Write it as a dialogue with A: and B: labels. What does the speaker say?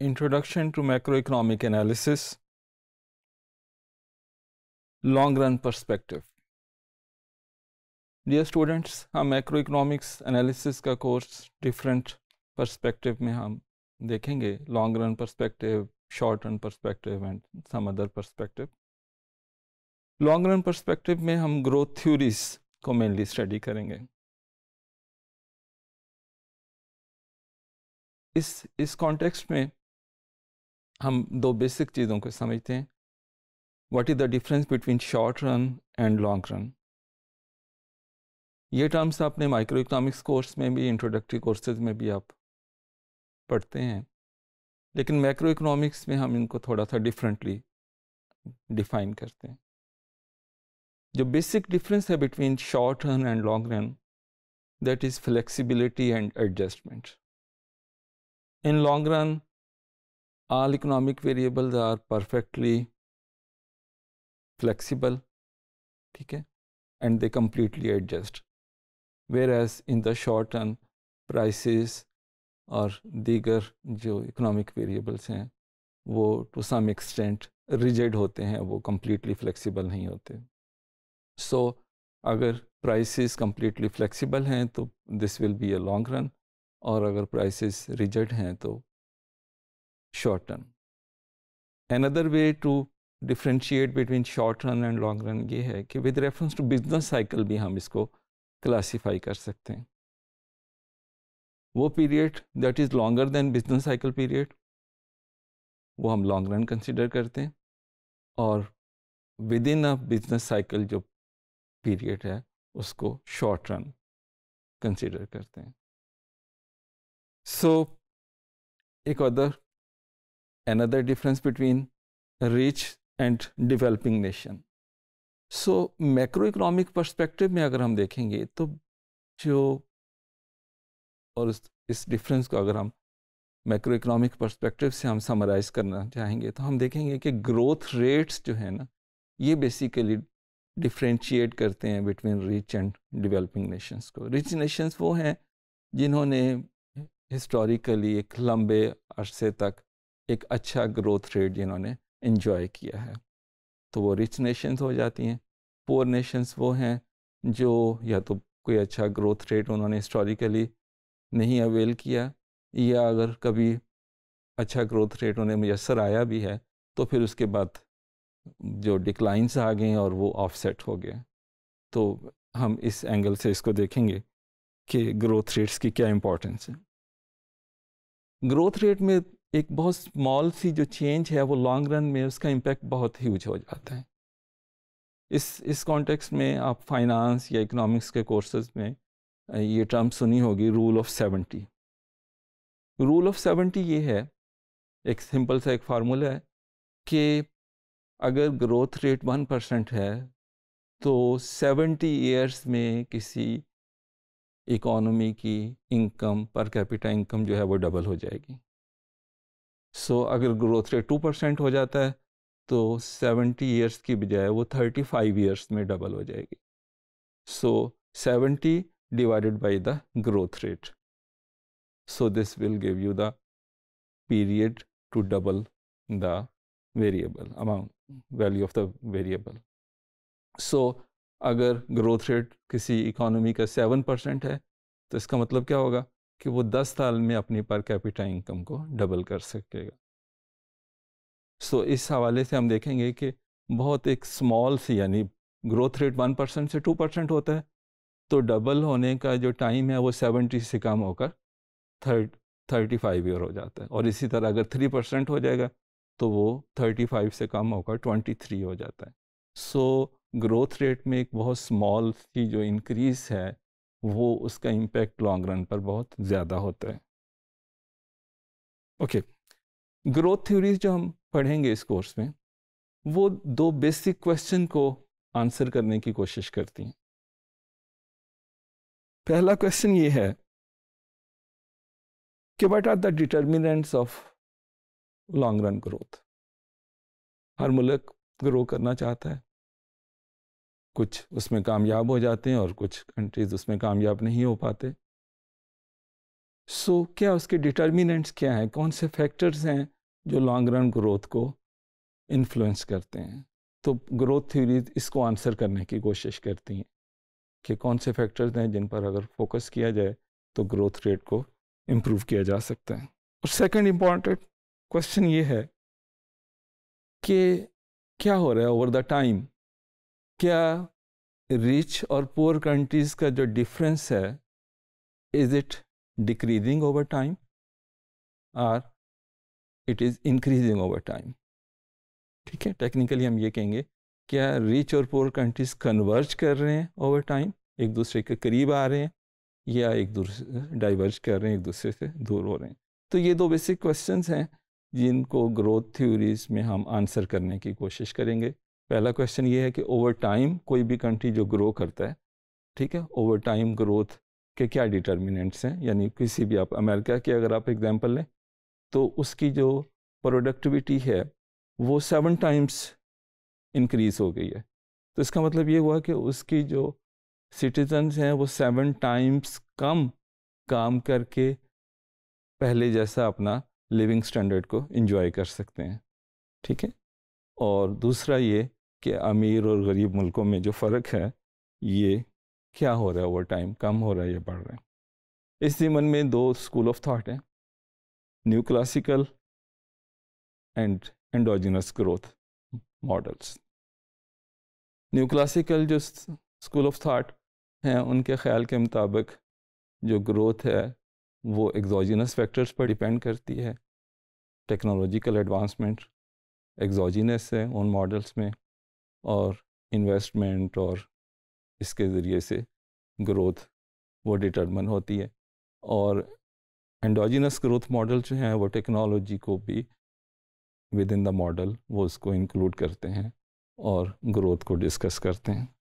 A: Introduction to Macroeconomic Analysis Long Run Perspective dear students हम macro economics analysis का course different perspective में हम देखेंगे long run perspective short run perspective and some other perspective long run perspective में हम growth theories को mainly study करेंगे इस इस कॉन्टेक्स्ट में हम दो बेसिक चीज़ों को समझते हैं what is the difference between short run and long run ये टर्म्स आपने माइक्रो इकोनॉमिक्स कोर्स में भी इंट्रोडक्टरी कोर्सेज में भी आप पढ़ते हैं लेकिन मैक्रो इकोनॉमिक्स में हम इनको थोड़ा सा डिफरेंटली डिफाइन करते हैं जो बेसिक डिफरेंस है between short run and long run that is flexibility and adjustment in long run all economic variables are perfectly flexible ठीक है and they completely adjust whereas in the short term prices और दीगर जो economic variables हैं वो to some extent rigid होते हैं वो कम्प्लीटली फ्लेक्सिबल नहीं होते सो so, अगर प्राइसेस कम्प्लीटली फ्लेक्सिबल हैं तो this will be a long run और अगर प्राइसेस रिजिड हैं तो short run. Another way to differentiate between short run and long run ये है कि with reference to business cycle भी हम इसको क्लासीफाई कर सकते हैं वो period that is longer than business cycle period वो हम लॉन्ग रन कंसिडर करते हैं और within a business cycle जो पीरियड है उसको शॉर्ट रन कंसिडर करते हैं सो so, एक other another difference between rich and developing nation. So macro economic perspective में अगर हम देखेंगे तो जो और इस, इस डिफरेंस को अगर हम मैक्रो इकोनॉमिक पर्सपेक्टिव से हम समराइज़ करना चाहेंगे तो हम देखेंगे कि ग्रोथ रेट्स जो है ना ये बेसिकली डिफ्रेंशिएट करते हैं between rich and developing nations को रिच नेशंस वो हैं जिन्होंने हिस्टोरिकली एक लंबे अरसे तक एक अच्छा ग्रोथ रेट जिन्होंने इन्जॉय किया है तो वो रिच नेशंस हो जाती हैं पुअर नेशंस वो हैं जो या तो कोई अच्छा ग्रोथ रेट उन्होंने हिस्टोरिकली नहीं अवेल किया या अगर कभी अच्छा ग्रोथ रेट उन्हें मैसर आया भी है तो फिर उसके बाद जो डिक्लाइंस आ गए और वो ऑफसेट हो गए तो हम इस एंगल से इसको देखेंगे कि ग्रोथ रेट्स की क्या इम्पोर्टेंस है ग्रोथ रेट में एक बहुत स्मॉल सी जो चेंज है वो लॉन्ग रन में उसका इम्पैक्ट बहुत ह्यूज हो जाता है इस इस कॉन्टेक्स्ट में आप फाइनेंस या इकोनॉमिक्स के कोर्सेज में ये टर्म सुनी होगी rule of seventy rule of seventy ये है एक सिंपल सा एक फार्मूला है कि अगर ग्रोथ रेट वन परसेंट है तो सेवेंटी ईयर्स में किसी इकोनॉमी की इनकम पर कैपिटा इनकम जो है वो डबल हो जाएगी सो so, अगर ग्रोथ रेट टू परसेंट हो जाता है तो सेवेंटी ईयर्स की बजाय वो थर्टी फाइव ईयर्स में डबल हो जाएगी so seventy divided by the growth rate so this will give you the period to double the variable amount value of the variable so अगर ग्रोथ रेट किसी economy का सेवन परसेंट है तो इसका मतलब क्या होगा कि वो दस साल में अपनी पर कैपिटा इनकम को डबल कर सकेगा सो so, इस हवाले से हम देखेंगे कि बहुत एक स्मॉल सी यानी ग्रोथ रेट वन परसेंट से टू परसेंट होता है तो डबल होने का जो टाइम है वो सेवेंटी से कम होकर थर्ट थर्टी फाइव ईयर हो जाता है और इसी तरह अगर थ्री परसेंट हो जाएगा तो वो थर्टी फाइव से कम होकर ट्वेंटी थ्री हो जाता है सो so, ग्रोथ रेट में एक बहुत स्मॉल सी जो इंक्रीज़ है वो उसका इम्पैक्ट लॉन्ग रन पर बहुत ज़्यादा होता है ओके ग्रोथ थ्योरीज जो हम पढ़ेंगे इस कोर्स में वो दो बेसिक क्वेश्चन को आंसर करने की कोशिश करती हैं पहला क्वेश्चन ये है कि what are the determinants of long run growth हर मुल्क ग्रो करना चाहता है कुछ उसमें कामयाब हो जाते हैं और कुछ कंट्रीज उसमें कामयाब नहीं हो पाते सो so, क्या उसके डिटर्मिनेंट्स क्या हैं कौन से फैक्टर्स हैं जो लॉन्ग रन ग्रोथ को इन्फ्लुएंस करते हैं तो ग्रोथ थ्योरी इसको आंसर करने की कोशिश करती हैं कि कौन से फैक्टर्स हैं जिन पर अगर फोकस किया जाए तो ग्रोथ रेट को इम्प्रूव किया जा सकता है और सेकेंड इम्पॉर्टेंट क्वेश्चन ये है कि क्या हो रहा है ओवर द टाइम क्या रिच और पुअर कंट्रीज़ का जो डिफरेंस है is it decreasing over time और it is increasing over time ठीक है टेक्निकली हम ये कहेंगे क्या रिच और पुअर कंट्रीज़ कन्वर्ज कर रहे हैं ओवर टाइम एक दूसरे के करीब आ रहे हैं या एक दूसरे डाइवर्ज कर रहे हैं एक दूसरे से दूर हो रहे हैं तो ये दो बेसिक क्वेश्चंस हैं जिनको ग्रोथ थ्योरीज में हम आंसर करने की कोशिश करेंगे पहला क्वेश्चन ये है कि ओवर टाइम कोई भी कंट्री जो ग्रो करता है ठीक है ओवर टाइम ग्रोथ के क्या डिटर्मिनेंट्स हैं यानी किसी भी आप अमेरिका की अगर आप एग्जांपल लें तो उसकी जो प्रोडक्टिविटी है वो सेवन टाइम्स इंक्रीज़ हो गई है तो इसका मतलब ये हुआ कि उसकी जो सिटीजन्स हैं वो सेवन टाइम्स कम काम करके पहले जैसा अपना लिविंग स्टैंडर्ड को इन्जॉय कर सकते हैं ठीक है और दूसरा ये कि अमीर और गरीब मुल्कों में जो फ़र्क है ये क्या हो रहा है ओवर टाइम कम हो रहा है या बढ़ रहा है इस जीवन में दो स्कूल ऑफ थाट हैं new classical and endogenous growth models new classical जो स्कूल ऑफ थाट हैं उनके ख्याल के मुताबिक जो ग्रोथ है वो एग्जॉजिनस फैक्टर्स पर डिपेंड करती है टेक्नोलॉजिकल एडवांसमेंट एग्जॉजिनस है उन मॉडल्स में और इन्वेस्टमेंट और इसके ज़रिए से ग्रोथ वो डिटर्मन होती है और एंडोजिनस ग्रोथ मॉडल जो हैं वो टेक्नोलॉजी को भी विद इन द मॉडल वो उसको इंक्लूड करते हैं और ग्रोथ को डिस्कस करते हैं